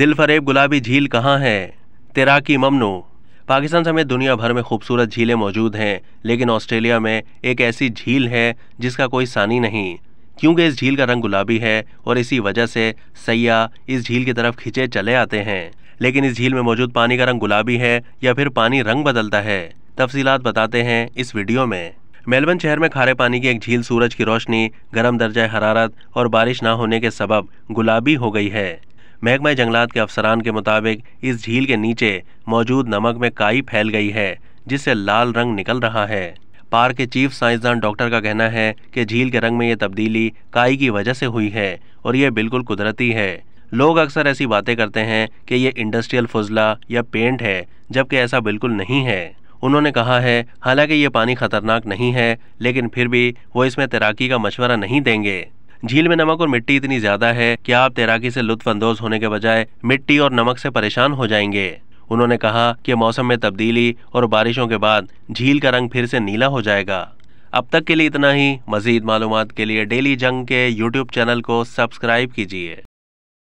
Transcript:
दिल फरेब गुलाबी झील कहाँ है तैराकी ममनो पाकिस्तान समेत दुनिया भर में खूबसूरत झीलें मौजूद हैं लेकिन ऑस्ट्रेलिया में एक ऐसी झील है जिसका कोई सानी नहीं क्योंकि इस झील का रंग गुलाबी है और इसी वजह से सयाह इस झील की तरफ खिंचे चले आते हैं लेकिन इस झील में मौजूद पानी का रंग गुलाबी है या फिर पानी रंग बदलता है तफसीलात बताते हैं इस वीडियो में मेलबर्न शहर में खारे पानी की एक झील सूरज की रोशनी गर्म दर्जा हरारत और बारिश ना होने के सबब गुलाबी हो गई है महकमा जंगलात के अफसरान के मुताबिक इस झील के नीचे मौजूद नमक में काई फैल गई है जिससे लाल रंग निकल रहा है पार्क के चीफ साइंसदान डॉक्टर का कहना है कि झील के रंग में ये तब्दीली काई की वजह से हुई है और यह बिल्कुल कुदरती है लोग अक्सर ऐसी बातें करते हैं कि ये इंडस्ट्रियल फजला या पेंट है जबकि ऐसा बिल्कुल नहीं है उन्होंने कहा है हालांकि ये पानी खतरनाक नहीं है लेकिन फिर भी वो इसमें तैराकी का मशवरा नहीं देंगे झील में नमक और मिट्टी इतनी ज्यादा है कि आप तैराकी से लुत्फ अंदोज होने के बजाय मिट्टी और नमक से परेशान हो जाएंगे उन्होंने कहा कि मौसम में तब्दीली और बारिशों के बाद झील का रंग फिर से नीला हो जाएगा अब तक के लिए इतना ही मजीद मालूम के लिए डेली जंग के यूट्यूब चैनल को सब्सक्राइब कीजिए